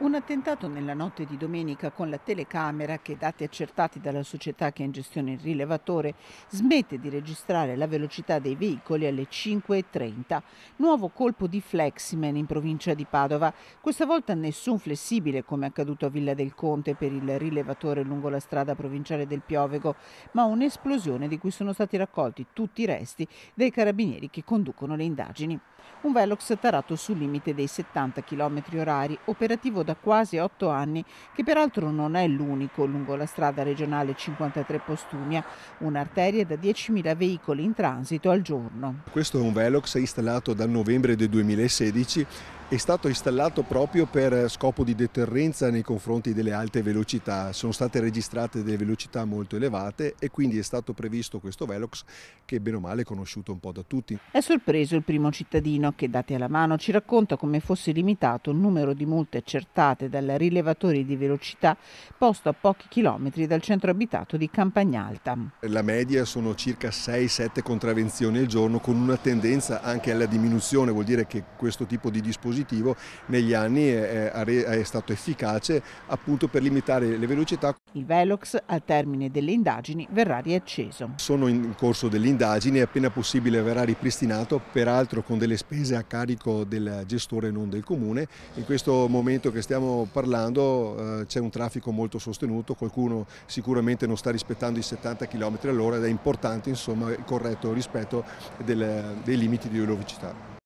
Un attentato nella notte di domenica con la telecamera che, dati accertati dalla società che ha in gestione il rilevatore, smette di registrare la velocità dei veicoli alle 5.30. Nuovo colpo di Fleximan in provincia di Padova. Questa volta nessun flessibile come accaduto a Villa del Conte per il rilevatore lungo la strada provinciale del Piovego, ma un'esplosione di cui sono stati raccolti tutti i resti dei carabinieri che conducono le indagini. Un Velox tarato sul limite dei 70 km orari, operativo da quasi otto anni, che peraltro non è l'unico lungo la strada regionale 53 Postumia, un'arteria da 10.000 veicoli in transito al giorno. Questo è un Velox installato dal novembre del 2016 è stato installato proprio per eh, scopo di deterrenza nei confronti delle alte velocità. Sono state registrate delle velocità molto elevate e quindi è stato previsto questo Velox che bene o male è conosciuto un po' da tutti. È sorpreso il primo cittadino che, dati alla mano, ci racconta come fosse limitato il numero di multe accertate dal rilevatore di velocità posto a pochi chilometri dal centro abitato di Campagnalta. La media sono circa 6-7 contravenzioni al giorno con una tendenza anche alla diminuzione, vuol dire che questo tipo di dispositivo dispositivo negli anni è, è stato efficace appunto per limitare le velocità. Il Velox al termine delle indagini verrà riacceso. Sono in corso delle indagini e appena possibile verrà ripristinato, peraltro con delle spese a carico del gestore non del comune. In questo momento che stiamo parlando eh, c'è un traffico molto sostenuto, qualcuno sicuramente non sta rispettando i 70 km all'ora ed è importante insomma, il corretto rispetto del, dei limiti di velocità.